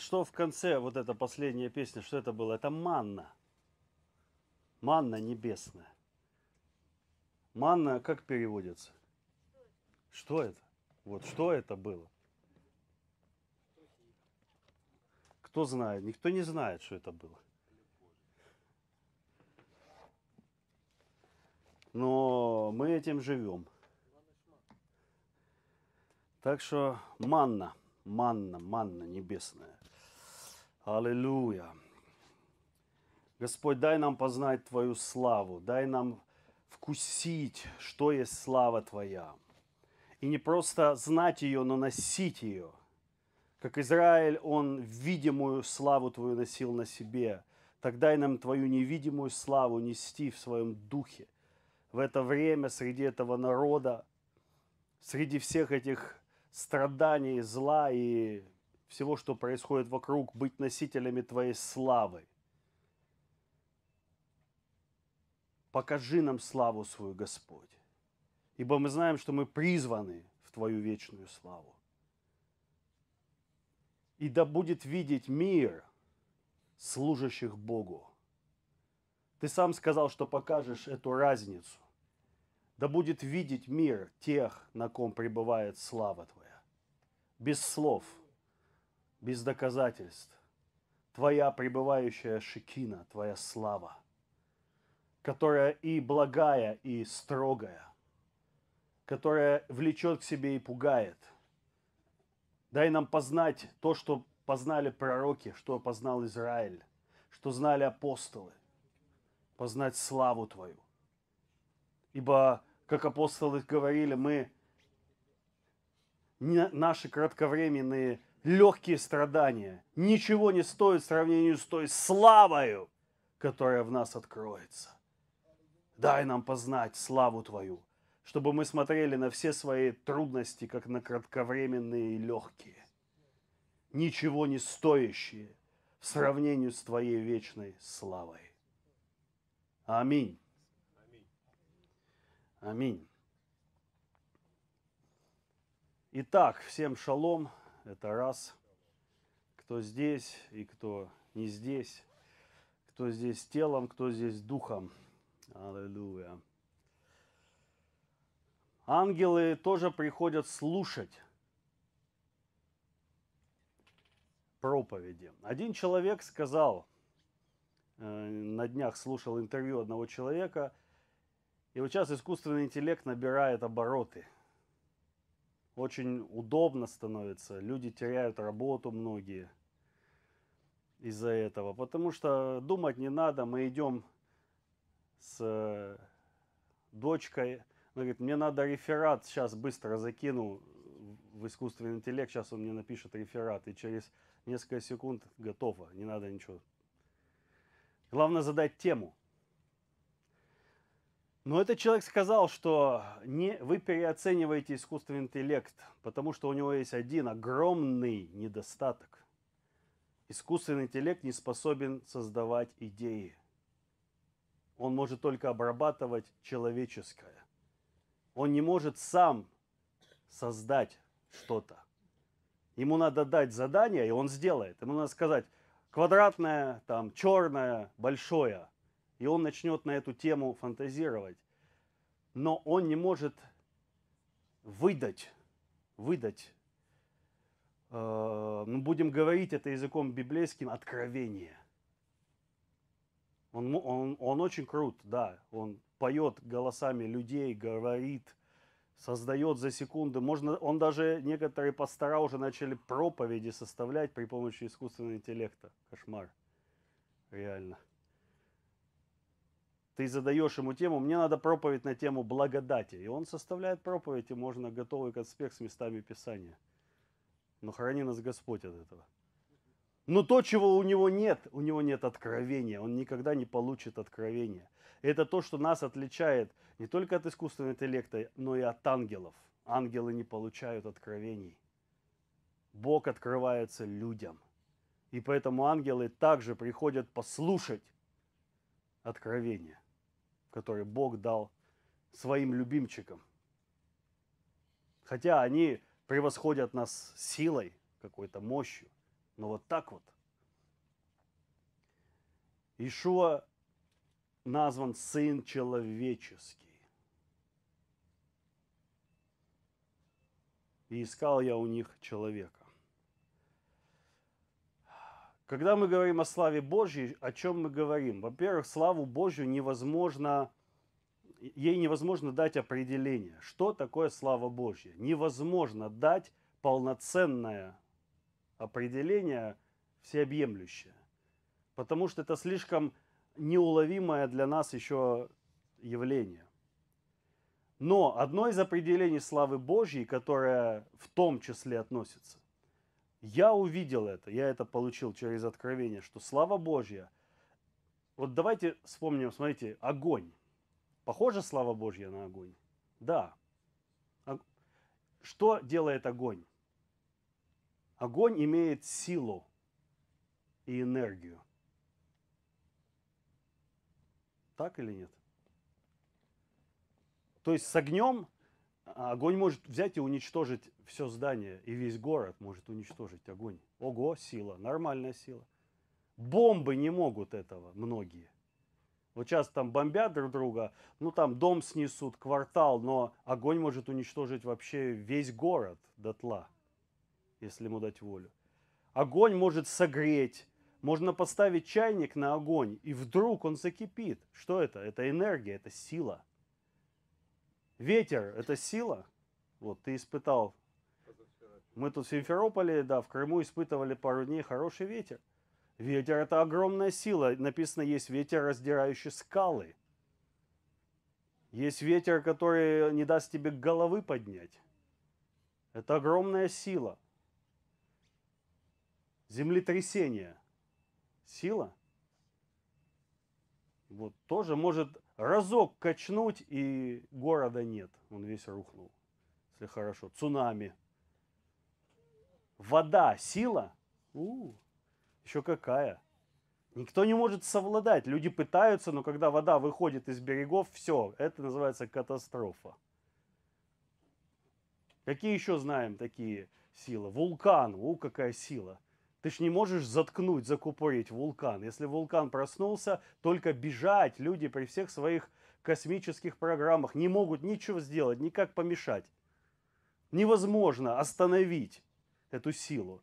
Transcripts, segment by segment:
что в конце, вот эта последняя песня, что это было? Это манна. Манна небесная. Манна как переводится? Что это? Вот что это было? Кто знает? Никто не знает, что это было. Но мы этим живем. Так что манна, манна, манна небесная. Аллилуйя. Господь, дай нам познать Твою славу, дай нам вкусить, что есть слава Твоя. И не просто знать ее, но носить ее. Как Израиль, он видимую славу Твою носил на себе. Так дай нам Твою невидимую славу нести в своем духе. В это время среди этого народа, среди всех этих страданий, зла и всего, что происходит вокруг, быть носителями Твоей славы. Покажи нам славу свою, Господь, ибо мы знаем, что мы призваны в Твою вечную славу. И да будет видеть мир служащих Богу. Ты сам сказал, что покажешь эту разницу. Да будет видеть мир тех, на ком пребывает слава Твоя. Без слов – без доказательств. Твоя пребывающая шикина, твоя слава, которая и благая, и строгая, которая влечет к себе и пугает. Дай нам познать то, что познали пророки, что познал Израиль, что знали апостолы, познать славу Твою. Ибо, как апостолы говорили, мы, наши кратковременные легкие страдания ничего не стоят в сравнении с той славою, которая в нас откроется. Дай нам познать славу Твою, чтобы мы смотрели на все свои трудности, как на кратковременные и легкие, ничего не стоящие в сравнении с Твоей вечной славой. Аминь. Аминь. Итак, всем шалом это раз. Кто здесь и кто не здесь. Кто здесь телом, кто здесь духом. Аллилуйя. Ангелы тоже приходят слушать проповеди. Один человек сказал, э, на днях слушал интервью одного человека, и вот сейчас искусственный интеллект набирает обороты – очень удобно становится. Люди теряют работу многие из-за этого. Потому что думать не надо. Мы идем с э, дочкой. Она говорит, мне надо реферат, сейчас быстро закину в искусственный интеллект, сейчас он мне напишет реферат. И через несколько секунд готово, не надо ничего. Главное задать тему – но этот человек сказал, что не, вы переоцениваете искусственный интеллект, потому что у него есть один огромный недостаток. Искусственный интеллект не способен создавать идеи. Он может только обрабатывать человеческое. Он не может сам создать что-то. Ему надо дать задание, и он сделает. Ему надо сказать, квадратное, там, черное, большое и он начнет на эту тему фантазировать. Но он не может выдать, выдать, э, ну, будем говорить это языком библейским, откровение. Он, он, он очень крут, да, он поет голосами людей, говорит, создает за секунды. Можно, он даже, некоторые пастора уже начали проповеди составлять при помощи искусственного интеллекта. Кошмар. Реально ты задаешь ему тему, мне надо проповедь на тему благодати. И он составляет проповедь, и можно готовый конспект с местами Писания. Но «Ну, храни нас Господь от этого. Но то, чего у него нет, у него нет откровения, он никогда не получит откровения. это то, что нас отличает не только от искусственного интеллекта, но и от ангелов. Ангелы не получают откровений. Бог открывается людям. И поэтому ангелы также приходят послушать откровения который Бог дал своим любимчикам. Хотя они превосходят нас силой, какой-то мощью, но вот так вот. Ишуа назван Сын Человеческий. И искал я у них человека. Когда мы говорим о славе Божьей, о чем мы говорим? Во-первых, славу Божью невозможно, ей невозможно дать определение. Что такое слава Божья? Невозможно дать полноценное определение всеобъемлющее, потому что это слишком неуловимое для нас еще явление. Но одно из определений славы Божьей, которое в том числе относится, я увидел это, я это получил через откровение, что слава Божья. Вот давайте вспомним, смотрите, огонь. Похоже слава Божья на огонь? Да. Что делает огонь? Огонь имеет силу и энергию. Так или нет? То есть с огнем Огонь может взять и уничтожить все здание, и весь город может уничтожить огонь. Ого, сила, нормальная сила. Бомбы не могут этого многие. Вот сейчас там бомбят друг друга, ну там дом снесут, квартал, но огонь может уничтожить вообще весь город дотла, если ему дать волю. Огонь может согреть, можно поставить чайник на огонь, и вдруг он закипит. Что это? Это энергия, это сила – Ветер – это сила. Вот, ты испытал. Мы тут в Симферополе, да, в Крыму испытывали пару дней хороший ветер. Ветер – это огромная сила. Написано, есть ветер, раздирающий скалы. Есть ветер, который не даст тебе головы поднять. Это огромная сила. Землетрясение. Сила. Вот тоже может разок качнуть, и города нет. Он весь рухнул. Если хорошо. Цунами. Вода, сила. У, еще какая. Никто не может совладать. Люди пытаются, но когда вода выходит из берегов, все, это называется катастрофа. Какие еще знаем такие силы? Вулкан, у, какая сила. Ты ж не можешь заткнуть, закупорить вулкан. Если вулкан проснулся, только бежать. Люди при всех своих космических программах не могут ничего сделать, никак помешать. Невозможно остановить эту силу.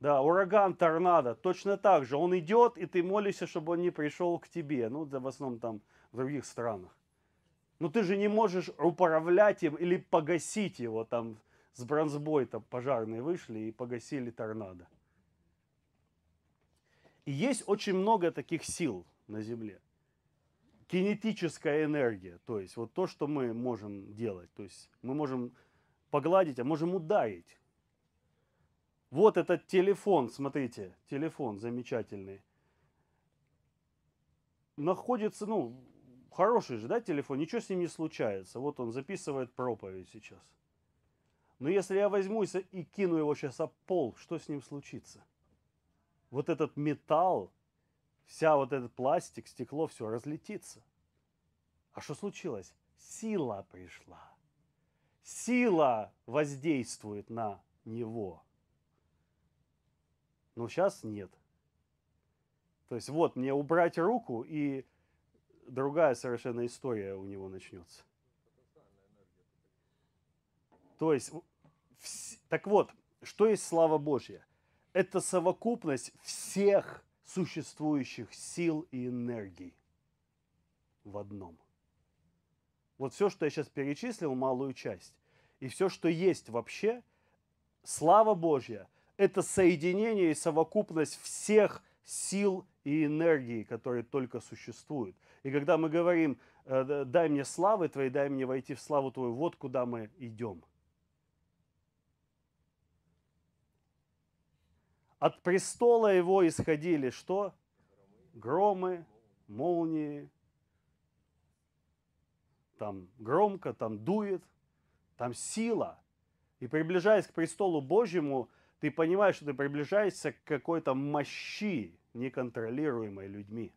Да, ураган, торнадо, точно так же. Он идет, и ты молишься, чтобы он не пришел к тебе. Ну, да, в основном там в других странах. Но ты же не можешь управлять им или погасить его там с бронзбой там пожарные вышли и погасили торнадо. И есть очень много таких сил на Земле. Кинетическая энергия, то есть вот то, что мы можем делать. То есть мы можем погладить, а можем ударить. Вот этот телефон, смотрите, телефон замечательный. Находится, ну, хороший же, да, телефон, ничего с ним не случается. Вот он записывает проповедь сейчас. Но если я возьмусь и кину его сейчас об пол, что с ним случится? Вот этот металл, вся вот этот пластик, стекло, все разлетится. А что случилось? Сила пришла. Сила воздействует на него. Но сейчас нет. То есть вот мне убрать руку, и другая совершенно история у него начнется. То есть, так вот, что есть слава Божья? Это совокупность всех существующих сил и энергий в одном. Вот все, что я сейчас перечислил, малую часть, и все, что есть вообще, слава Божья, это соединение и совокупность всех сил и энергии, которые только существуют. И когда мы говорим, э, дай мне славы твоей, дай мне войти в славу твою, вот куда мы идем – От престола его исходили что? Громы, молнии. Там громко, там дует, там сила. И приближаясь к престолу Божьему, ты понимаешь, что ты приближаешься к какой-то мощи, неконтролируемой людьми.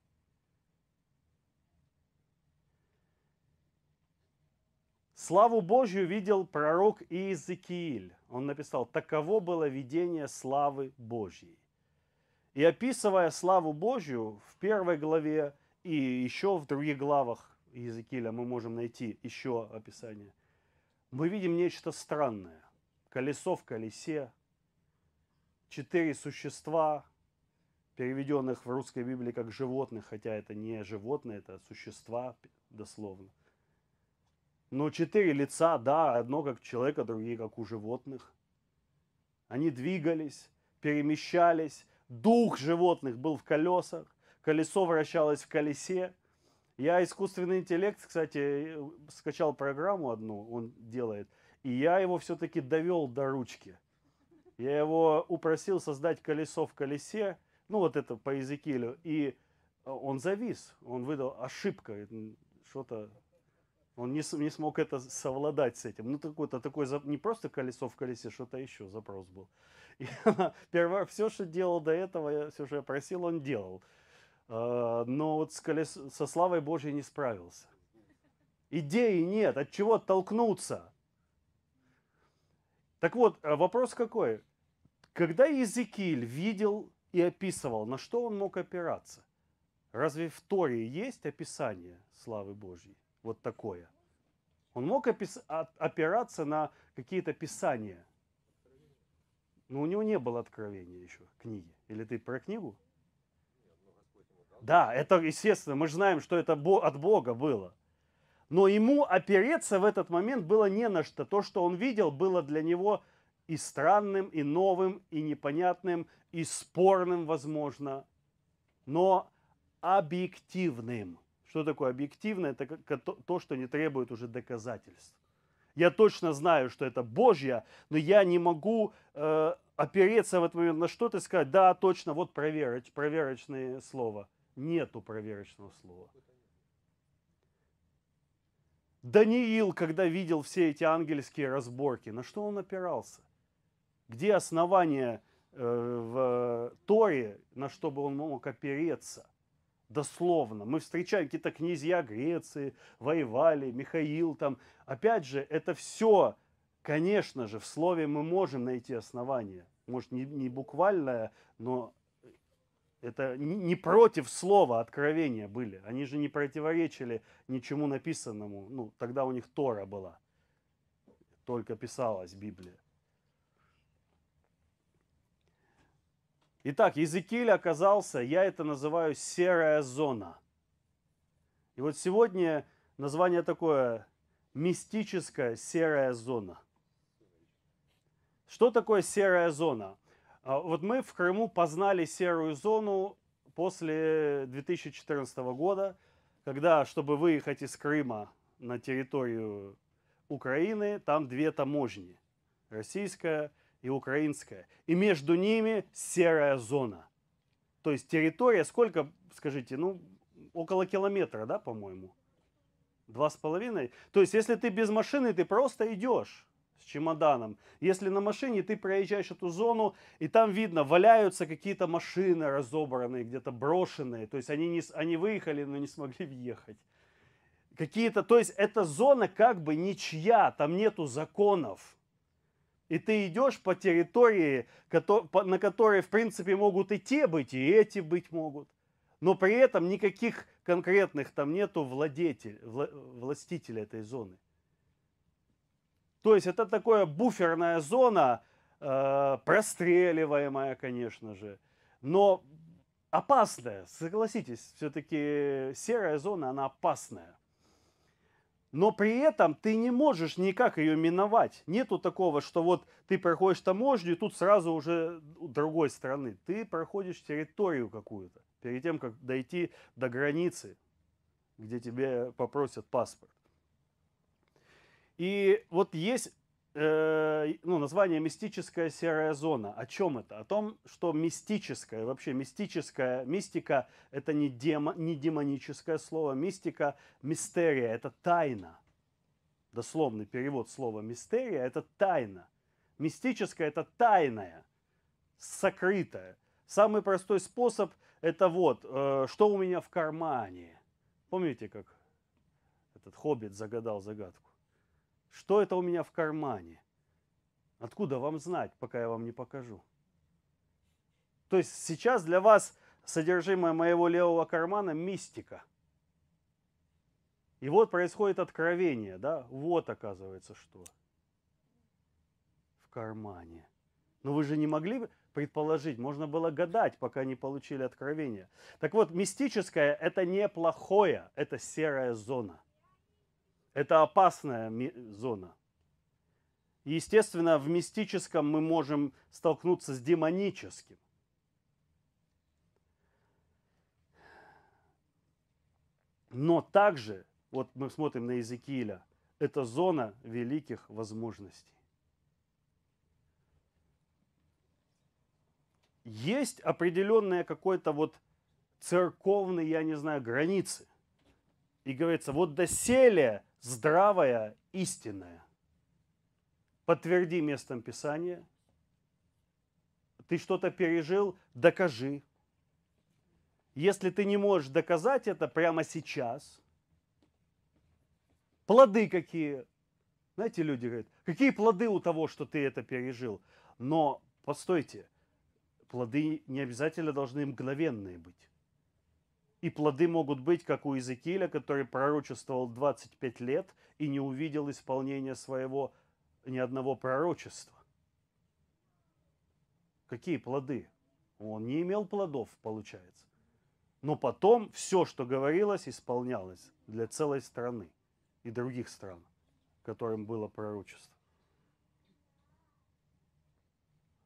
Славу Божью видел пророк Иезекииль. Он написал, таково было видение славы Божьей. И описывая славу Божью в первой главе и еще в других главах Иезекииля мы можем найти еще описание, мы видим нечто странное. Колесо в колесе, четыре существа, переведенных в русской Библии как животных, хотя это не животные, это существа дословно – но четыре лица, да, одно как человека, другие как у животных. Они двигались, перемещались, дух животных был в колесах, колесо вращалось в колесе. Я искусственный интеллект, кстати, скачал программу одну, он делает, и я его все-таки довел до ручки. Я его упросил создать колесо в колесе, ну вот это по Языкилю, и э, он завис, он выдал ошибка, что-то он не, не смог это совладать с этим. Ну, такой-то а такой, не просто колесо в колесе, что-то еще запрос был. И она, перво, все, что делал до этого, все, что я просил, он делал. А, но вот с колес, со славой Божьей не справился. Идеи нет, от чего оттолкнуться. Так вот, а вопрос какой? Когда Иезекииль видел и описывал, на что он мог опираться? Разве в Торе есть описание славы Божьей? вот такое. Он мог а, опираться на какие-то писания. Но у него не было откровения еще, книги. Или ты про книгу? Да, это естественно, мы же знаем, что это от Бога было. Но ему опереться в этот момент было не на что. То, что он видел, было для него и странным, и новым, и непонятным, и спорным, возможно, но объективным – что такое объективное, Это то, что не требует уже доказательств. Я точно знаю, что это Божье, но я не могу э, опереться в этот момент на что-то и сказать, да, точно, вот провероч, проверочное слово. Нету проверочного слова. Даниил, когда видел все эти ангельские разборки, на что он опирался? Где основание э, в Торе, на что бы он мог опереться? дословно. Мы встречаем какие-то князья Греции, воевали, Михаил там. Опять же, это все, конечно же, в слове мы можем найти основания. Может, не, не буквальное, но это не против слова откровения были. Они же не противоречили ничему написанному. Ну, тогда у них Тора была. Только писалась Библия. Итак, Иезекииль оказался, я это называю серая зона. И вот сегодня название такое мистическая серая зона. Что такое серая зона? А, вот мы в Крыму познали серую зону после 2014 года, когда, чтобы выехать из Крыма на территорию Украины, там две таможни. Российская и украинская. И между ними серая зона. То есть территория сколько, скажите, ну, около километра, да, по-моему? Два с половиной. То есть, если ты без машины, ты просто идешь с чемоданом. Если на машине, ты проезжаешь эту зону, и там видно, валяются какие-то машины разобранные, где-то брошенные. То есть, они, не, они выехали, но не смогли въехать. Какие-то, то есть, эта зона как бы ничья, там нету законов. И ты идешь по территории, на которой, в принципе, могут и те быть, и эти быть могут. Но при этом никаких конкретных там нету владетель, вла, властителя этой зоны. То есть это такая буферная зона, э, простреливаемая, конечно же, но опасная, согласитесь, все-таки серая зона, она опасная но при этом ты не можешь никак ее миновать. Нету такого, что вот ты проходишь таможню, и тут сразу уже другой страны. Ты проходишь территорию какую-то, перед тем, как дойти до границы, где тебе попросят паспорт. И вот есть Э, ну, название «Мистическая серая зона». О чем это? О том, что мистическая, вообще мистическая, мистика – это не, демо, не демоническое слово, мистика – мистерия, это тайна. Дословный перевод слова «мистерия» – это тайна. Мистическая это тайная, сокрытая. Самый простой способ – это вот, э, что у меня в кармане. Помните, как этот хоббит загадал загадку? Что это у меня в кармане? Откуда вам знать, пока я вам не покажу? То есть сейчас для вас содержимое моего левого кармана – мистика. И вот происходит откровение, да? Вот оказывается что. В кармане. Но вы же не могли предположить, можно было гадать, пока не получили откровение. Так вот, мистическое – это не плохое, это серая зона. Это опасная зона. естественно, в мистическом мы можем столкнуться с демоническим. Но также, вот мы смотрим на Иезекииля, это зона великих возможностей. Есть определенные какой-то вот церковные, я не знаю, границы. И говорится, вот доселе Здравая, истинная. Подтверди местом Писания. Ты что-то пережил, докажи. Если ты не можешь доказать это прямо сейчас, плоды какие, знаете, люди говорят, какие плоды у того, что ты это пережил. Но, постойте, плоды не обязательно должны мгновенные быть. И плоды могут быть, как у Иезекииля, который пророчествовал 25 лет и не увидел исполнения своего ни одного пророчества. Какие плоды? Он не имел плодов, получается. Но потом все, что говорилось, исполнялось для целой страны и других стран, которым было пророчество.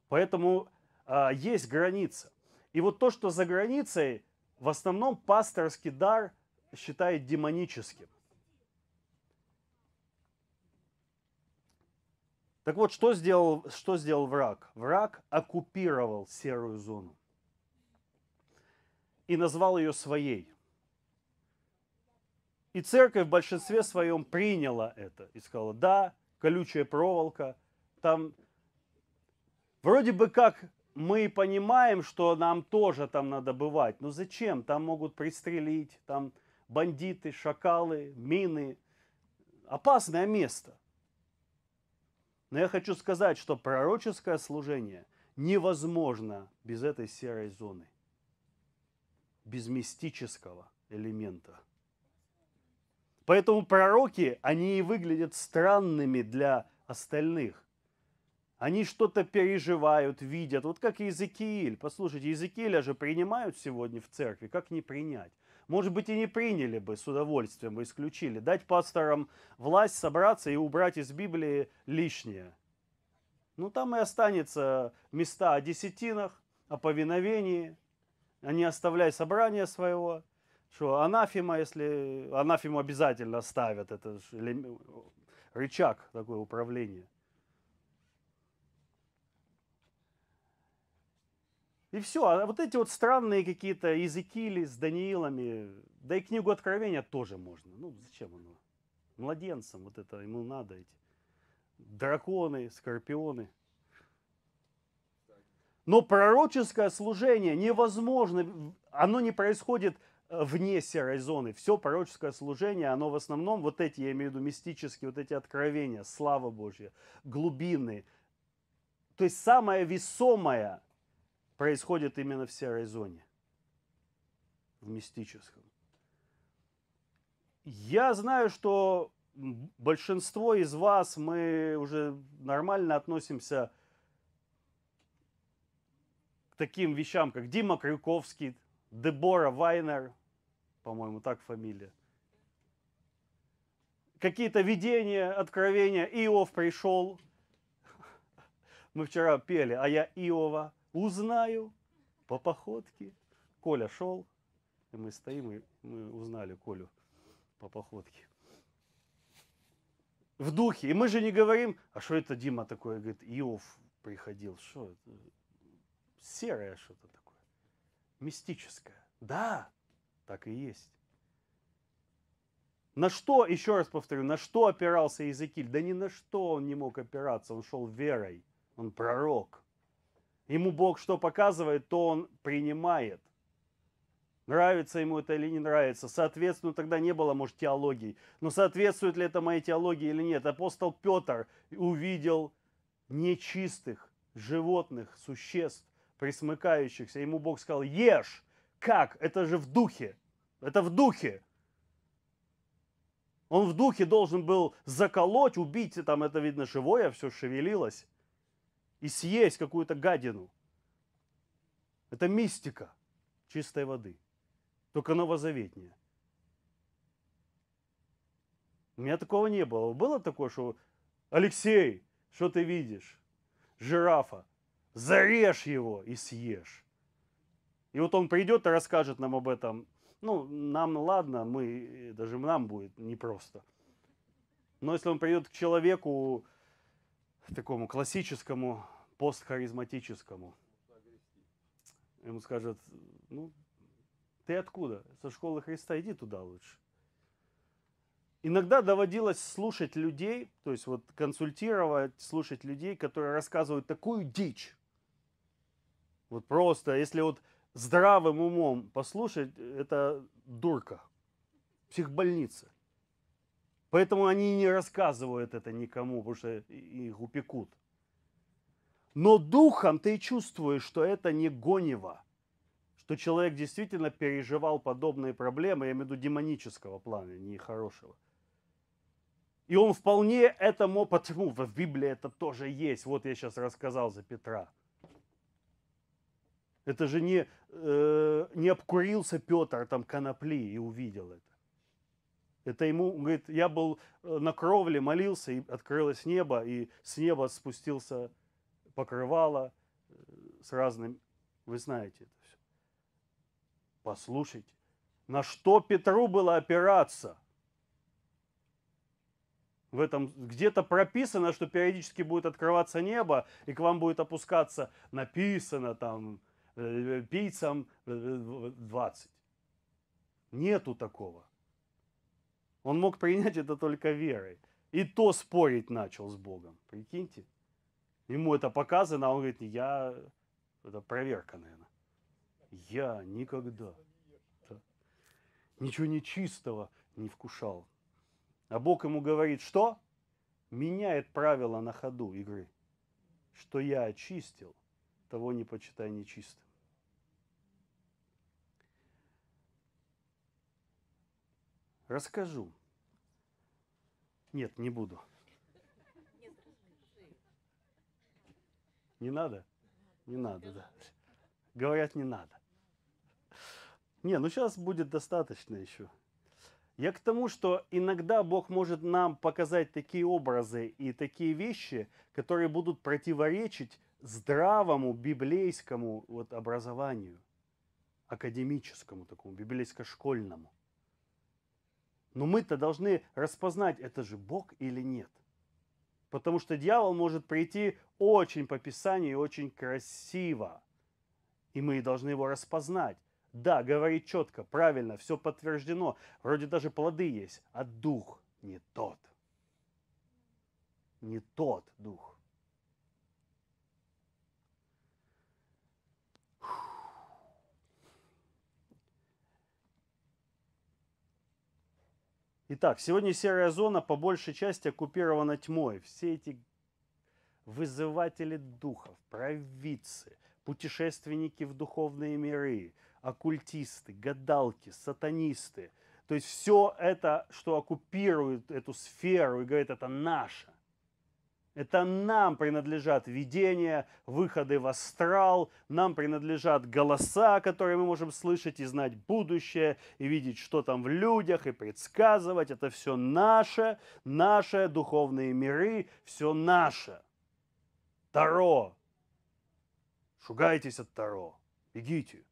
Поэтому а, есть граница. И вот то, что за границей в основном пасторский дар считает демоническим. Так вот, что сделал, что сделал враг? Враг оккупировал серую зону и назвал ее своей. И церковь в большинстве своем приняла это и сказала, да, колючая проволока, там вроде бы как мы понимаем, что нам тоже там надо бывать. Но зачем? Там могут пристрелить, там бандиты, шакалы, мины. Опасное место. Но я хочу сказать, что пророческое служение невозможно без этой серой зоны, без мистического элемента. Поэтому пророки, они и выглядят странными для остальных. Они что-то переживают, видят. Вот как Иезекииль. Послушайте, Иезекииля же принимают сегодня в церкви. Как не принять? Может быть, и не приняли бы с удовольствием, бы исключили. Дать пасторам власть собраться и убрать из Библии лишнее. Ну, там и останется места о десятинах, о повиновении, а не оставляй собрания своего. Что анафима, если анафиму обязательно ставят, это рычаг такое управление. И все. А вот эти вот странные какие-то языки или с Даниилами, да и книгу Откровения тоже можно. Ну, зачем оно? Младенцам вот это ему надо эти. Драконы, скорпионы. Но пророческое служение невозможно, оно не происходит э, вне серой зоны. Все пророческое служение, оно в основном, вот эти, я имею в виду мистические, вот эти откровения, слава Божья, глубины. То есть самое весомое, происходит именно в серой зоне, в мистическом. Я знаю, что большинство из вас, мы уже нормально относимся к таким вещам, как Дима Крюковский, Дебора Вайнер, по-моему, так фамилия. Какие-то видения, откровения. Иов пришел. Мы вчера пели, а я Иова – Узнаю по походке. Коля шел, и мы стоим, и мы узнали Колю по походке. В духе. И мы же не говорим, а что это Дима такое, говорит, Иов приходил. Что это? Серое что-то такое. Мистическое. Да, так и есть. На что, еще раз повторю, на что опирался Иезекииль? Да ни на что он не мог опираться, он шел верой, он пророк. Ему Бог что показывает, то он принимает. Нравится ему это или не нравится. Соответственно, тогда не было, может, теологии. Но соответствует ли это моей теологии или нет? Апостол Петр увидел нечистых животных, существ, присмыкающихся. Ему Бог сказал, ешь. Как? Это же в духе. Это в духе. Он в духе должен был заколоть, убить, там это видно живое, все шевелилось и съесть какую-то гадину. Это мистика чистой воды, только новозаветнее. У меня такого не было. Было такое, что Алексей, что ты видишь? Жирафа. Зарежь его и съешь. И вот он придет и расскажет нам об этом. Ну, нам ладно, мы, даже нам будет непросто. Но если он придет к человеку, такому классическому постхаризматическому. Ему скажут, ну, ты откуда? Со школы Христа иди туда лучше. Иногда доводилось слушать людей, то есть вот консультировать, слушать людей, которые рассказывают такую дичь. Вот просто, если вот здравым умом послушать, это дурка, психбольница. Поэтому они не рассказывают это никому, потому что их упекут. Но духом ты чувствуешь, что это не гонево, что человек действительно переживал подобные проблемы, я имею в виду демонического плана, не хорошего. И он вполне этому, потому в Библии это тоже есть. Вот я сейчас рассказал за Петра. Это же не, э, не обкурился Петр там конопли и увидел это. Это ему, он говорит, я был э, на кровле, молился, и открылось небо, и с неба спустился покрывало э, с разным... Вы знаете это все. Послушайте, на что Петру было опираться? В этом где-то прописано, что периодически будет открываться небо, и к вам будет опускаться, написано там, э, пиццам 20. Нету такого. Он мог принять это только верой. И то спорить начал с Богом. Прикиньте. Ему это показано, а он говорит, я... Это проверка, наверное. Я никогда да, ничего нечистого не вкушал. А Бог ему говорит, что? Меняет правила на ходу игры. Что я очистил, того не почитай нечистым. Расскажу. Нет, не буду. Не надо? Не надо, да. Говорят, не надо. Не, ну сейчас будет достаточно еще. Я к тому, что иногда Бог может нам показать такие образы и такие вещи, которые будут противоречить здравому библейскому вот образованию, академическому такому, библейско-школьному. Но мы-то должны распознать, это же Бог или нет. Потому что дьявол может прийти очень по Писанию и очень красиво. И мы должны его распознать. Да, говорит четко, правильно, все подтверждено. Вроде даже плоды есть, а дух не тот. Не тот дух. Итак, сегодня серая зона по большей части оккупирована тьмой. Все эти вызыватели духов, провидцы, путешественники в духовные миры, оккультисты, гадалки, сатанисты. То есть все это, что оккупирует эту сферу и говорит, это наше, это нам принадлежат видения, выходы в астрал, нам принадлежат голоса, которые мы можем слышать и знать будущее, и видеть, что там в людях, и предсказывать. Это все наше, наши духовные миры, все наше. Таро. Шугайтесь от Таро. Бегите.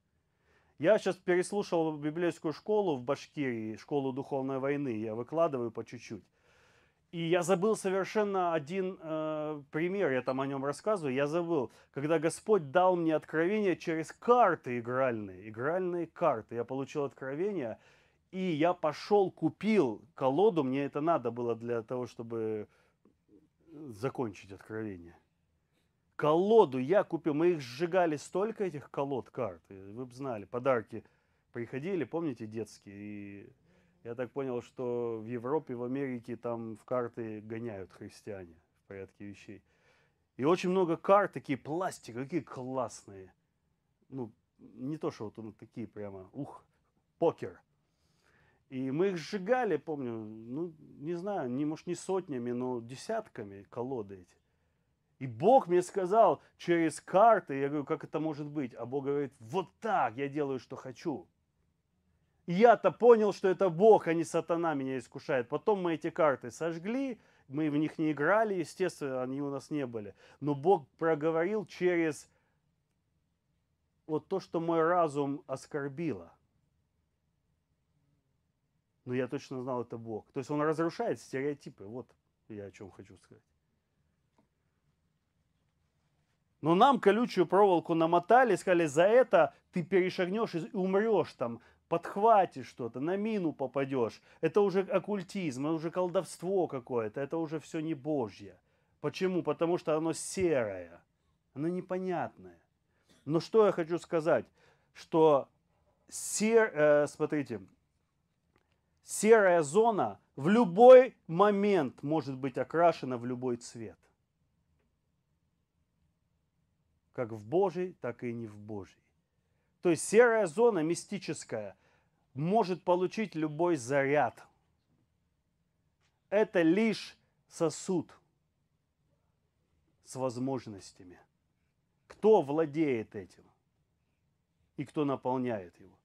Я сейчас переслушал библейскую школу в Башкирии, школу духовной войны. Я выкладываю по чуть-чуть. И я забыл совершенно один э, пример, я там о нем рассказываю. Я забыл, когда Господь дал мне откровение через карты игральные, игральные карты. Я получил откровение, и я пошел, купил колоду. Мне это надо было для того, чтобы э, закончить откровение. Колоду я купил. Мы их сжигали столько, этих колод, карт. Вы бы знали, подарки приходили, помните, детские. И я так понял, что в Европе, в Америке там в карты гоняют христиане в порядке вещей. И очень много карт, такие пластик, какие классные. Ну, не то, что вот ну, такие прямо, ух, покер. И мы их сжигали, помню, ну, не знаю, не, может, не сотнями, но десятками колоды эти. И Бог мне сказал через карты, я говорю, как это может быть? А Бог говорит, вот так я делаю, что хочу я-то понял, что это Бог, а не сатана меня искушает. Потом мы эти карты сожгли, мы в них не играли, естественно, они у нас не были. Но Бог проговорил через вот то, что мой разум оскорбило. Но я точно знал, это Бог. То есть он разрушает стереотипы. Вот я о чем хочу сказать. Но нам колючую проволоку намотали, сказали, за это ты перешагнешь и умрешь там подхватишь что-то, на мину попадешь. Это уже оккультизм, это уже колдовство какое-то, это уже все не божье. Почему? Потому что оно серое, оно непонятное. Но что я хочу сказать, что сер, э, смотрите, серая зона в любой момент может быть окрашена в любой цвет. Как в Божий, так и не в Божий. То есть серая зона мистическая может получить любой заряд. Это лишь сосуд с возможностями. Кто владеет этим и кто наполняет его?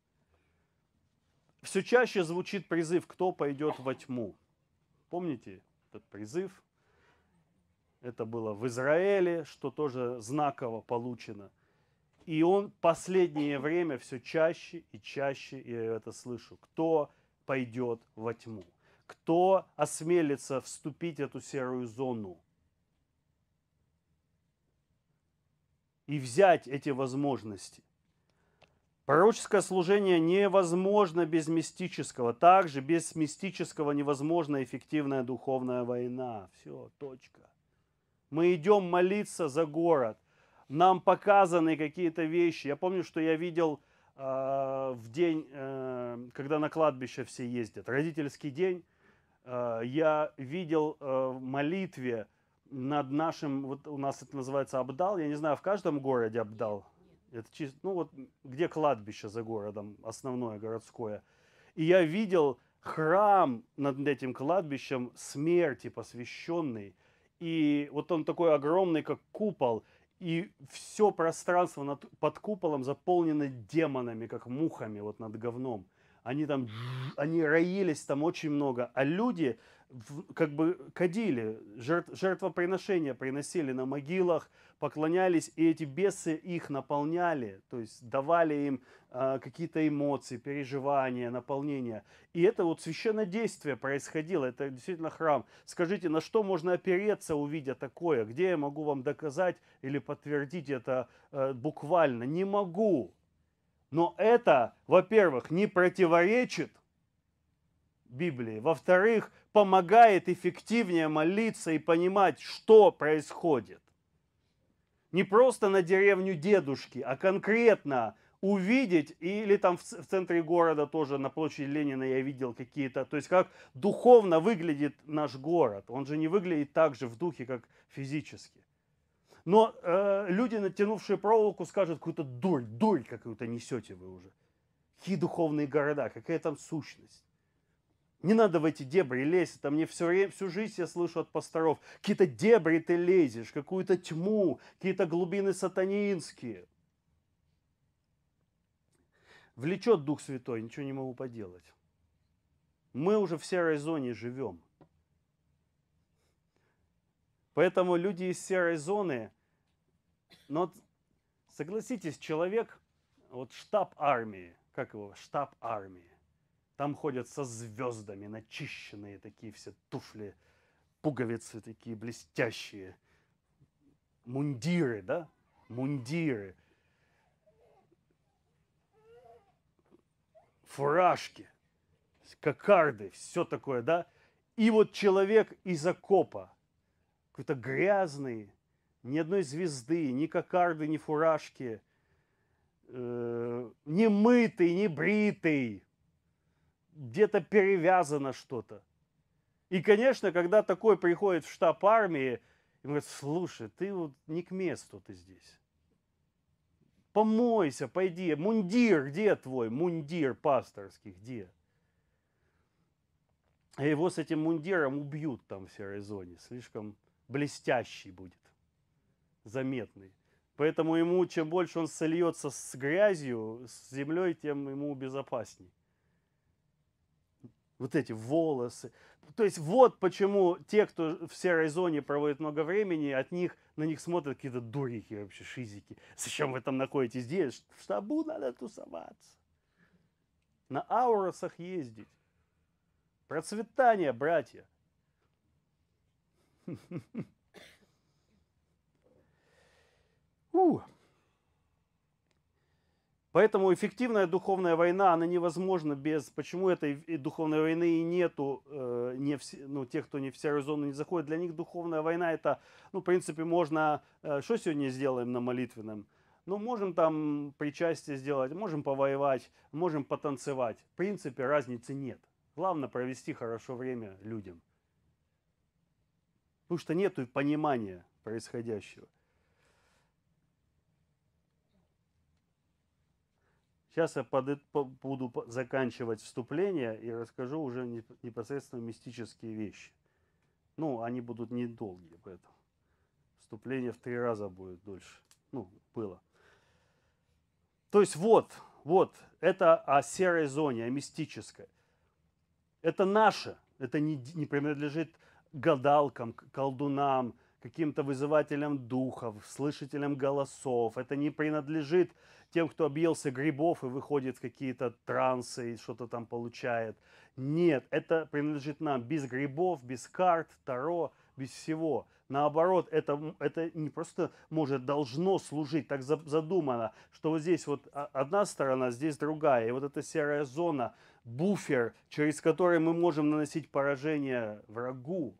Все чаще звучит призыв, кто пойдет во тьму. Помните этот призыв? Это было в Израиле, что тоже знаково получено. И он последнее время все чаще и чаще, я это слышу, кто пойдет во тьму, кто осмелится вступить в эту серую зону и взять эти возможности. Пророческое служение невозможно без мистического. Также без мистического невозможно эффективная духовная война. Все, точка. Мы идем молиться за город нам показаны какие-то вещи. Я помню, что я видел э, в день, э, когда на кладбище все ездят, родительский день, э, я видел э, молитве над нашим, вот у нас это называется абдал. я не знаю, в каждом городе абдал. Это чисто, ну вот где кладбище за городом, основное городское. И я видел храм над этим кладбищем смерти посвященный. И вот он такой огромный, как купол – и все пространство над, под куполом заполнено демонами, как мухами вот над говном. Они там, они роились там очень много, а люди как бы кадили, жертв, жертвоприношения приносили на могилах, поклонялись, и эти бесы их наполняли, то есть давали им а, какие-то эмоции, переживания, наполнения. И это вот священное действие происходило, это действительно храм. Скажите, на что можно опереться, увидя такое? Где я могу вам доказать или подтвердить это э, буквально? Не могу. Но это, во-первых, не противоречит – Библии. Во-вторых, помогает эффективнее молиться и понимать, что происходит. Не просто на деревню дедушки, а конкретно увидеть, или там в центре города тоже, на площади Ленина я видел какие-то, то есть как духовно выглядит наш город. Он же не выглядит так же в духе, как физически. Но э, люди, натянувшие проволоку, скажут какую-то дурь, дурь какую-то несете вы уже. Какие духовные города, какая там сущность. Не надо в эти дебри лезть, там мне все время, всю жизнь я слышу от пасторов, какие-то дебри ты лезешь, какую-то тьму, какие-то глубины сатанинские. Влечет Дух Святой, ничего не могу поделать. Мы уже в серой зоне живем. Поэтому люди из серой зоны, но ну согласитесь, человек, вот штаб армии, как его, штаб армии, там ходят со звездами, начищенные такие все туфли, пуговицы такие блестящие, мундиры, да, мундиры, фуражки, кокарды, все такое, да. И вот человек из окопа, какой-то грязный, ни одной звезды, ни кокарды, ни фуражки, э, не мытый, не бритый, где-то перевязано что-то. И, конечно, когда такой приходит в штаб армии, ему говорят: слушай, ты вот не к месту ты здесь. Помойся, пойди. Мундир, где твой мундир пасторский, где? А его с этим мундиром убьют там в серой зоне. Слишком блестящий будет, заметный. Поэтому ему, чем больше он сольется с грязью, с землей, тем ему безопасней вот эти волосы. То есть вот почему те, кто в серой зоне проводит много времени, от них на них смотрят какие-то дурики вообще, шизики. Зачем вы там находитесь здесь? В штабу надо тусоваться. На ауросах ездить. Процветание, братья. Ух. Поэтому эффективная духовная война, она невозможна без... Почему этой духовной войны и нету э, не вс... ну, тех, кто не в серую зону не заходит? Для них духовная война это, ну, в принципе, можно... Э, что сегодня сделаем на молитвенном? Ну, можем там причастие сделать, можем повоевать, можем потанцевать. В принципе, разницы нет. Главное провести хорошо время людям. Потому что нет понимания происходящего. Сейчас я под, буду заканчивать вступление и расскажу уже непосредственно мистические вещи. Ну, они будут недолгие, поэтому вступление в три раза будет дольше. Ну, было. То есть вот, вот, это о серой зоне, о мистической. Это наше, это не, не принадлежит гадалкам, колдунам, каким-то вызывателем духов, слышателем голосов. Это не принадлежит тем, кто объелся грибов и выходит в какие-то трансы и что-то там получает. Нет, это принадлежит нам без грибов, без карт, таро, без всего. Наоборот, это, это не просто может, должно служить, так задумано, что вот здесь вот одна сторона, здесь другая. И вот эта серая зона, буфер, через который мы можем наносить поражение врагу,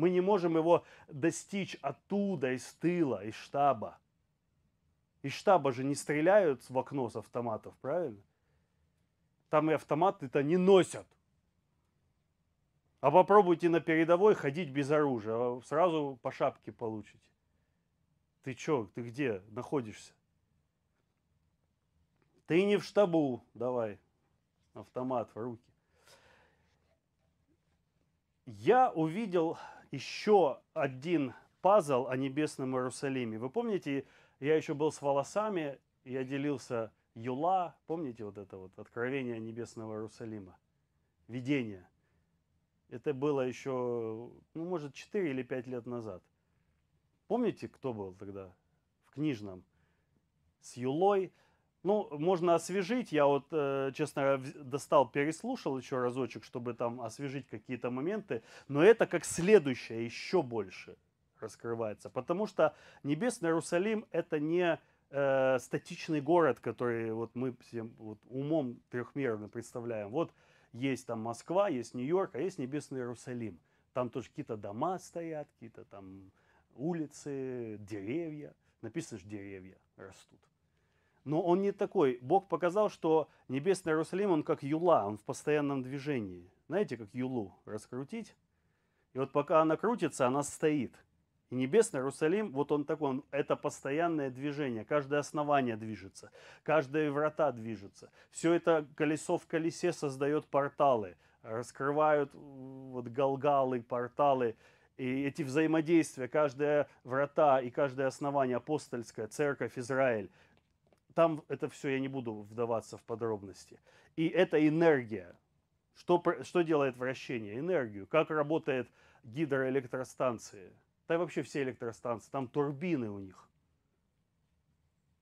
мы не можем его достичь оттуда, из тыла, из штаба. Из штаба же не стреляют в окно с автоматов, правильно? Там и автоматы-то не носят. А попробуйте на передовой ходить без оружия, а сразу по шапке получите. Ты чё, ты где находишься? Ты не в штабу, давай, автомат в руки. Я увидел еще один пазл о небесном Иерусалиме. Вы помните, я еще был с волосами, я делился Юла, помните вот это вот откровение небесного Иерусалима, видение. Это было еще, ну, может, 4 или 5 лет назад. Помните, кто был тогда в книжном? С Юлой, ну, можно освежить. Я вот, э, честно, достал, переслушал еще разочек, чтобы там освежить какие-то моменты. Но это как следующее еще больше раскрывается. Потому что Небесный Иерусалим – это не э, статичный город, который вот мы всем вот, умом трехмерно представляем. Вот есть там Москва, есть Нью-Йорк, а есть Небесный Иерусалим. Там тоже какие-то дома стоят, какие-то там улицы, деревья. Написано же деревья растут. Но он не такой. Бог показал, что небесный Иерусалим, он как юла, он в постоянном движении. Знаете, как юлу раскрутить? И вот пока она крутится, она стоит. И небесный Иерусалим, вот он такой, он, это постоянное движение. Каждое основание движется, каждая врата движется. Все это колесо в колесе создает порталы, раскрывают э, вот галгалы, порталы. И эти взаимодействия, каждая врата и каждое основание апостольская церковь, Израиль – там это все я не буду вдаваться в подробности. И это энергия. Что, что делает вращение? Энергию. Как работает гидроэлектростанции? Да и вообще все электростанции. Там турбины у них.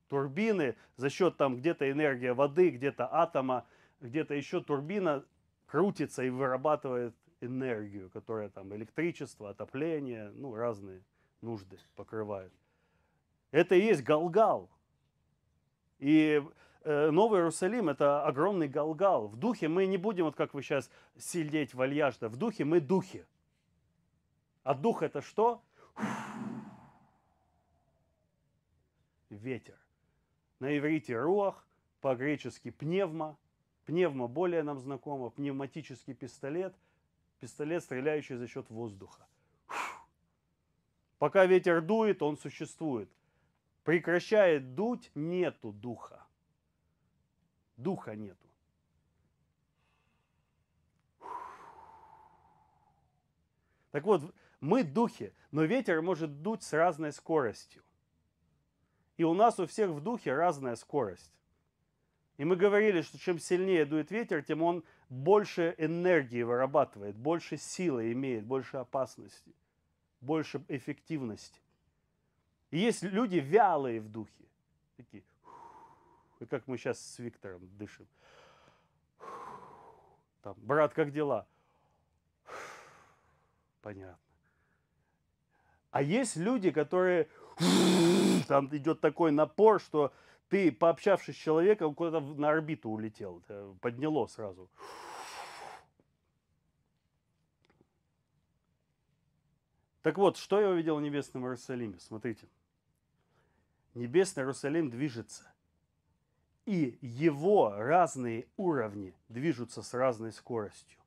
Турбины за счет там где-то энергия воды, где-то атома, где-то еще турбина крутится и вырабатывает энергию, которая там электричество, отопление, ну разные нужды покрывает. Это и есть галгал. И э, Новый Иерусалим – это огромный галгал. В духе мы не будем, вот как вы сейчас, сидеть вальяжно. В духе мы духи. А дух – это что? Ветер. На иврите руах, по-гречески пневма. Пневма более нам знакома. Пневматический пистолет. Пистолет, стреляющий за счет воздуха. Пока ветер дует, он существует прекращает дуть, нету духа. Духа нету. Так вот, мы духи, но ветер может дуть с разной скоростью. И у нас у всех в духе разная скорость. И мы говорили, что чем сильнее дует ветер, тем он больше энергии вырабатывает, больше силы имеет, больше опасности, больше эффективности. И есть люди вялые в духе. Такие, как мы сейчас с Виктором дышим. Там, брат, как дела? Понятно. А есть люди, которые там идет такой напор, что ты, пообщавшись с человеком, куда-то на орбиту улетел, э, подняло сразу. Так вот, что я увидел в небесном Иерусалиме? Смотрите. Небесный Иерусалим движется. И его разные уровни движутся с разной скоростью.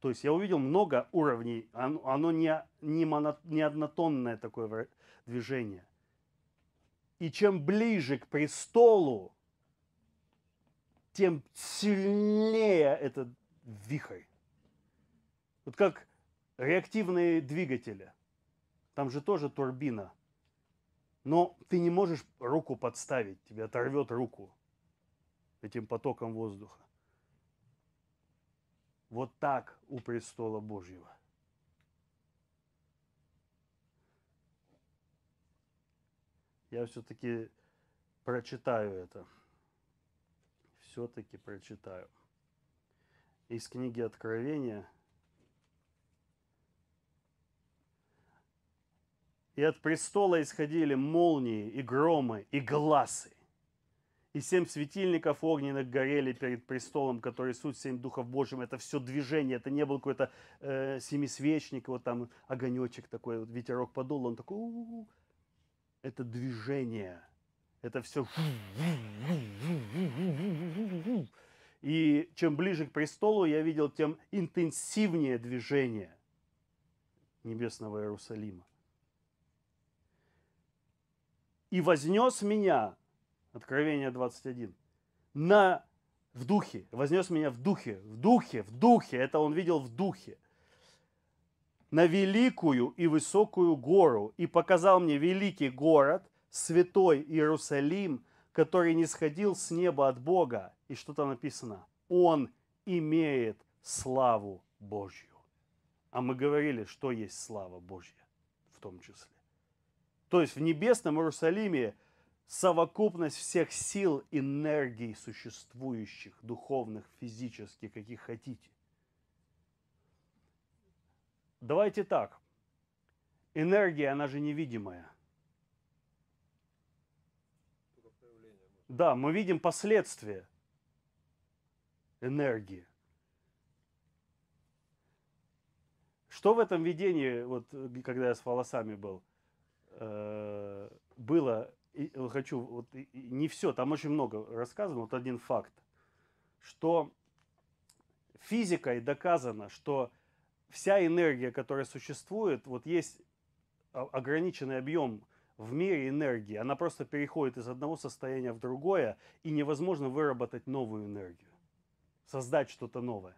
То есть я увидел много уровней, оно, не, не, моно, не однотонное такое движение. И чем ближе к престолу, тем сильнее этот вихрь. Вот как реактивные двигатели. Там же тоже турбина. Но ты не можешь руку подставить, тебе оторвет руку этим потоком воздуха. Вот так у престола Божьего. Я все-таки прочитаю это. Все-таки прочитаю. Из книги Откровения – и от престола исходили молнии и громы и глазы. И семь светильников огненных горели перед престолом, который суть семь духов Божьим. Это все движение, это не был какой-то э, семисвечник, вот там огонечек такой, вот ветерок подул, он такой... У-у-у. Это движение, это все... И чем ближе к престолу я видел, тем интенсивнее движение небесного Иерусалима и вознес меня, Откровение 21, на, в духе, вознес меня в духе, в духе, в духе, это он видел в духе, на великую и высокую гору, и показал мне великий город, святой Иерусалим, который не сходил с неба от Бога. И что-то написано. Он имеет славу Божью. А мы говорили, что есть слава Божья в том числе. То есть в небесном Иерусалиме совокупность всех сил, энергий существующих, духовных, физических, каких хотите. Давайте так. Энергия, она же невидимая. Да, мы видим последствия энергии. Что в этом видении, вот когда я с волосами был – э, было, и, э, хочу, вот, и, не все, там очень много рассказано, вот один факт, что физикой доказано, что вся энергия, которая существует, вот есть ограниченный объем в мире энергии, она просто переходит из одного состояния в другое, и невозможно выработать новую энергию, создать что-то новое.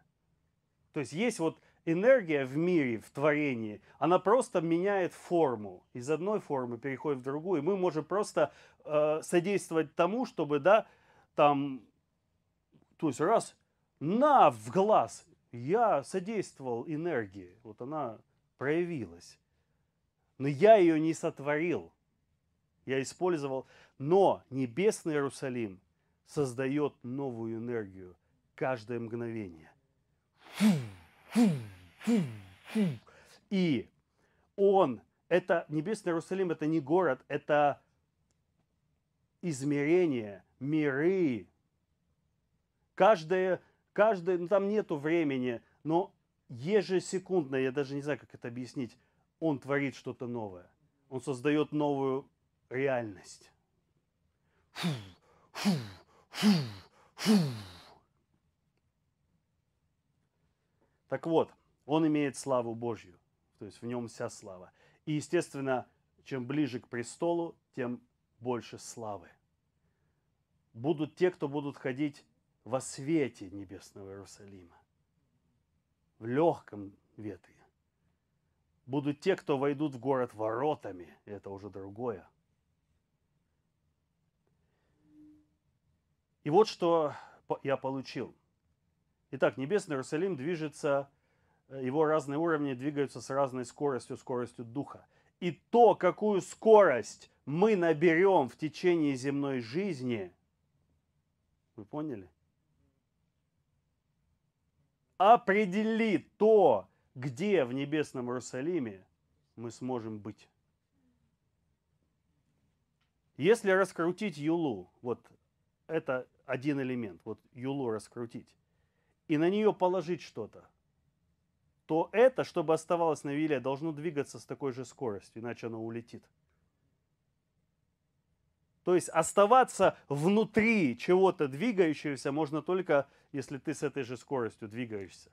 То есть есть вот энергия в мире, в творении, она просто меняет форму. Из одной формы переходит в другую. И мы можем просто э, содействовать тому, чтобы, да, там, то есть раз, на, в глаз, я содействовал энергии. Вот она проявилась. Но я ее не сотворил. Я использовал. Но небесный Иерусалим создает новую энергию каждое мгновение. Фу, фу. И он, это Небесный Иерусалим, это не город, это измерение миры. Каждое, каждое, ну там нету времени, но ежесекундно, я даже не знаю, как это объяснить, он творит что-то новое. Он создает новую реальность. Так вот, он имеет славу Божью, то есть в нем вся слава. И, естественно, чем ближе к престолу, тем больше славы. Будут те, кто будут ходить во свете небесного Иерусалима, в легком ветре. Будут те, кто войдут в город воротами, это уже другое. И вот что я получил. Итак, небесный Иерусалим движется Э, его разные уровни двигаются с разной скоростью, скоростью духа. И то, какую скорость мы наберем в течение земной жизни, вы поняли? Определи то, где в небесном Иерусалиме мы сможем быть. Если раскрутить юлу, вот это один элемент, вот юлу раскрутить, и на нее положить что-то, то это, чтобы оставалось на виле, должно двигаться с такой же скоростью, иначе оно улетит. То есть оставаться внутри чего-то двигающегося можно только, если ты с этой же скоростью двигаешься.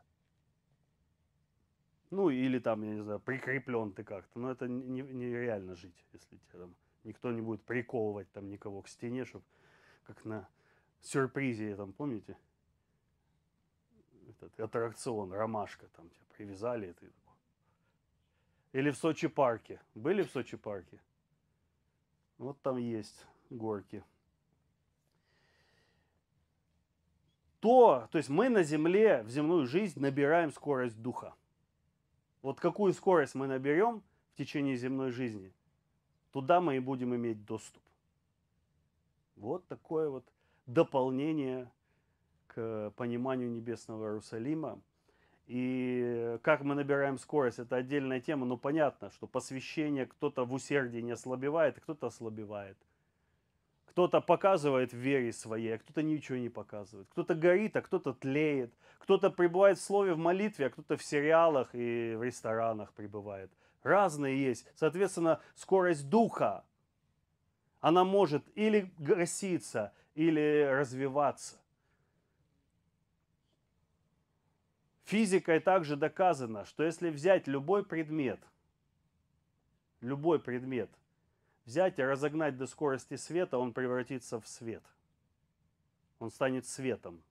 Ну или там, я не знаю, прикреплен ты как-то. Но это нереально не жить, если тебя там никто не будет приковывать там никого к стене, чтобы как на сюрпризе, там, помните? этот аттракцион, ромашка там тебя привязали, и ты Или в Сочи парке. Были в Сочи парке? Вот там есть горки. То, то есть мы на земле, в земную жизнь набираем скорость духа. Вот какую скорость мы наберем в течение земной жизни, туда мы и будем иметь доступ. Вот такое вот дополнение к пониманию небесного Иерусалима. И как мы набираем скорость, это отдельная тема, но понятно, что посвящение кто-то в усердии не ослабевает, а кто-то ослабевает. Кто-то показывает в вере своей, а кто-то ничего не показывает. Кто-то горит, а кто-то тлеет. Кто-то пребывает в слове в молитве, а кто-то в сериалах и в ресторанах пребывает. Разные есть. Соответственно, скорость духа, она может или гаситься, или развиваться. Физикой также доказано, что если взять любой предмет, любой предмет, взять и разогнать до скорости света, он превратится в свет. Он станет светом.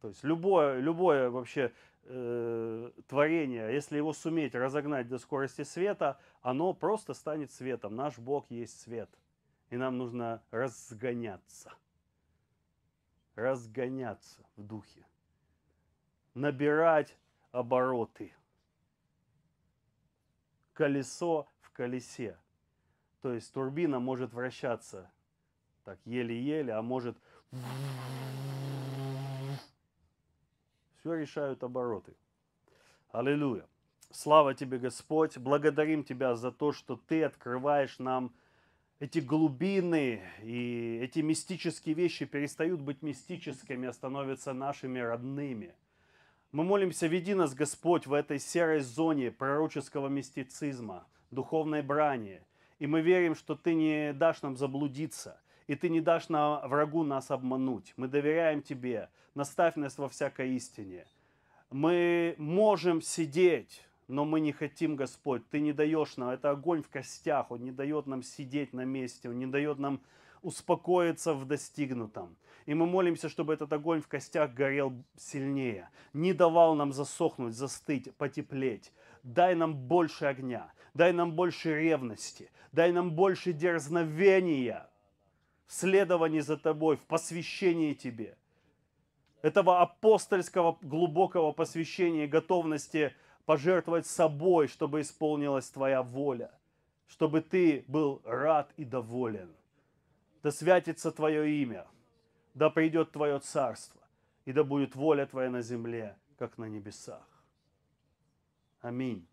То есть любое, любое вообще э, творение, если его суметь разогнать до скорости света, оно просто станет светом. Наш Бог есть свет. И нам нужно разгоняться. Разгоняться в духе набирать обороты. Колесо в колесе. То есть турбина может вращаться так еле-еле, а может... Все решают обороты. Аллилуйя. Слава тебе, Господь. Благодарим тебя за то, что ты открываешь нам эти глубины и эти мистические вещи перестают быть мистическими, а становятся нашими родными – мы молимся, веди нас, Господь, в этой серой зоне пророческого мистицизма, духовной брани. И мы верим, что Ты не дашь нам заблудиться, и Ты не дашь на врагу нас обмануть. Мы доверяем Тебе, наставь нас во всякой истине. Мы можем сидеть, но мы не хотим, Господь, Ты не даешь нам, это огонь в костях, Он не дает нам сидеть на месте, Он не дает нам успокоиться в достигнутом. И мы молимся, чтобы этот огонь в костях горел сильнее, не давал нам засохнуть, застыть, потеплеть. Дай нам больше огня, дай нам больше ревности, дай нам больше дерзновения в следовании за Тобой, в посвящении Тебе. Этого апостольского глубокого посвящения и готовности пожертвовать собой, чтобы исполнилась Твоя воля, чтобы Ты был рад и доволен. Да святится Твое имя – да придет Твое Царство, и да будет воля Твоя на земле, как на небесах. Аминь.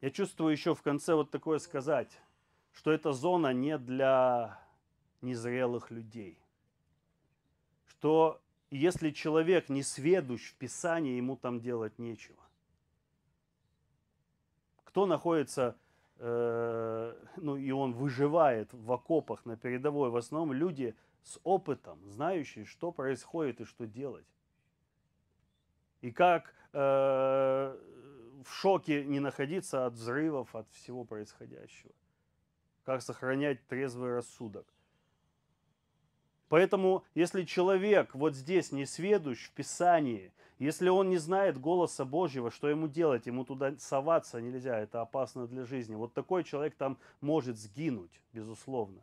Я чувствую еще в конце вот такое сказать, что эта зона не для незрелых людей. Что если человек не сведущ в Писании, ему там делать нечего. Кто находится, э, ну и он выживает в окопах на передовой, в основном люди – с опытом, знающий, что происходит и что делать. И как э, в шоке не находиться от взрывов, от всего происходящего. Как сохранять трезвый рассудок. Поэтому, если человек вот здесь не сведущ в Писании, если он не знает голоса Божьего, что ему делать, ему туда соваться нельзя, это опасно для жизни. Вот такой человек там может сгинуть, безусловно.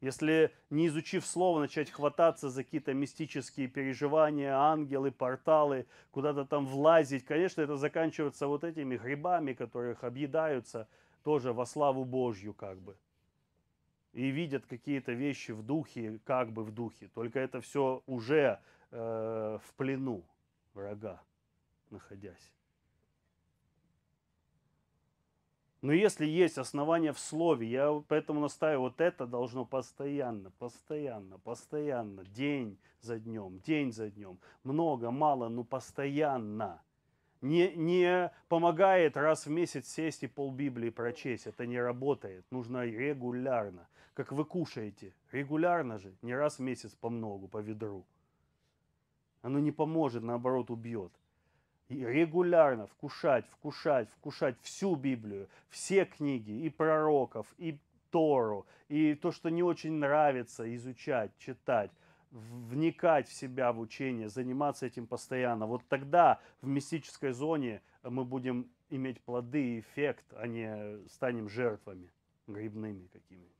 Если не изучив слово, начать хвататься за какие-то мистические переживания, ангелы, порталы, куда-то там влазить, конечно, это заканчивается вот этими грибами, которых объедаются тоже во славу Божью как бы. И видят какие-то вещи в духе, как бы в духе. Только это все уже э, в плену врага находясь. Но если есть основания в слове, я поэтому настаиваю, вот это должно постоянно, постоянно, постоянно, день за днем, день за днем, много, мало, но постоянно. Не, не помогает раз в месяц сесть и пол Библии прочесть, это не работает, нужно регулярно. Как вы кушаете, регулярно же, не раз в месяц по многу, по ведру. Оно не поможет, наоборот, убьет регулярно вкушать, вкушать, вкушать всю Библию, все книги и пророков, и Тору, и то, что не очень нравится изучать, читать, вникать в себя в учение, заниматься этим постоянно. Вот тогда в мистической зоне мы будем иметь плоды и эффект, а не станем жертвами грибными какими-нибудь.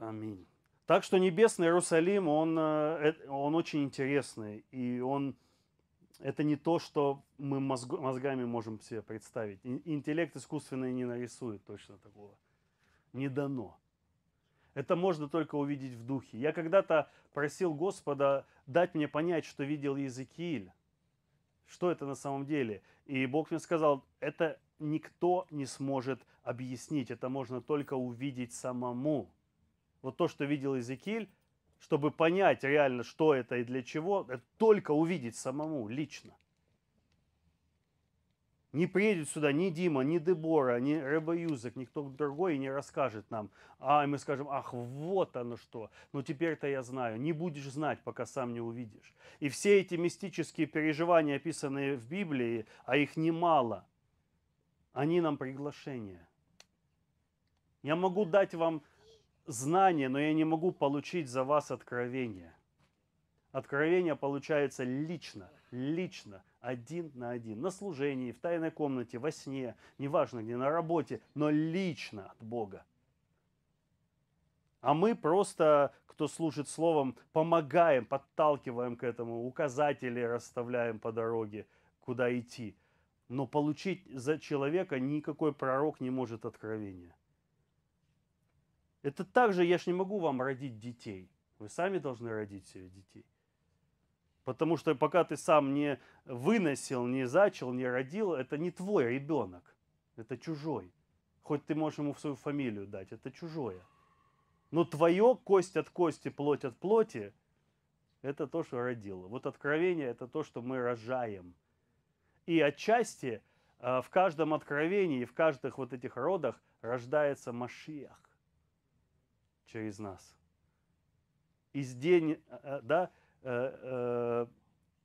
Аминь. Так что Небесный Иерусалим, он, э, э, он очень интересный. И он, это не то, что мы мозг, мозгами можем себе представить. Интеллект искусственный не нарисует точно такого. Не дано. Это можно только увидеть в духе. Я когда-то просил Господа дать мне понять, что видел Иезекииль. Что это на самом деле? И Бог мне сказал, это никто не сможет объяснить. Это можно только увидеть самому вот то, что видел Эзекиль, чтобы понять реально, что это и для чего, это только увидеть самому лично. Не приедет сюда ни Дима, ни Дебора, ни Рэба Юзек, никто другой не расскажет нам. А мы скажем, ах, вот оно что, Но ну, теперь-то я знаю. Не будешь знать, пока сам не увидишь. И все эти мистические переживания, описанные в Библии, а их немало, они нам приглашение. Я могу дать вам знание, но я не могу получить за вас откровение. Откровение получается лично, лично, один на один, на служении, в тайной комнате, во сне, неважно где, на работе, но лично от Бога. А мы просто, кто служит словом, помогаем, подталкиваем к этому, указатели расставляем по дороге, куда идти. Но получить за человека никакой пророк не может откровения. Это также я ж не могу вам родить детей. Вы сами должны родить себе детей. Потому что пока ты сам не выносил, не зачил, не родил, это не твой ребенок. Это чужой. Хоть ты можешь ему свою фамилию дать, это чужое. Но твое кость от кости, плоть от плоти, это то, что родило. Вот откровение – это то, что мы рожаем. И отчасти э, в каждом откровении, в каждых вот этих родах рождается Машиах через нас. Из Издень, э, э, да, э, э,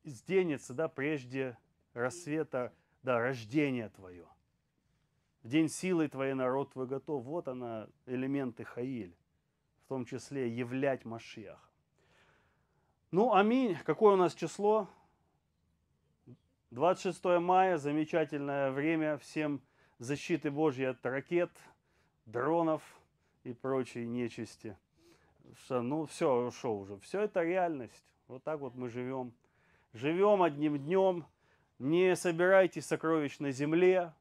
изденется да, прежде рассвета, да, рождение твое. В день силы твоей народ твой готов. Вот она, элементы Хаиль, в том числе являть Машиаха. Ну, аминь. Какое у нас число? 26 мая, замечательное время всем защиты Божьей от ракет, дронов – и прочей нечисти. Что, ну все, ушел уже. Все это реальность. Вот так вот мы живем. Живем одним днем. Не собирайте сокровищ на земле.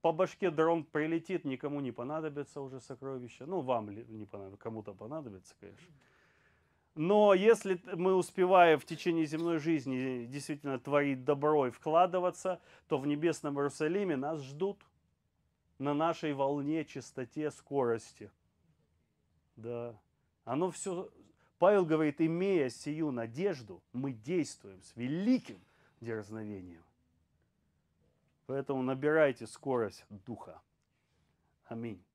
По башке дрон прилетит, никому не понадобится уже сокровища. Ну, вам не понадобится, кому-то понадобится, конечно. Но если мы успеваем в течение земной жизни действительно творить добро и вкладываться, то в небесном Иерусалиме нас ждут на нашей волне, частоте, скорости. Да. Оно все... Павел говорит, имея сию надежду, мы действуем с великим дерзновением. Поэтому набирайте скорость Духа. Аминь.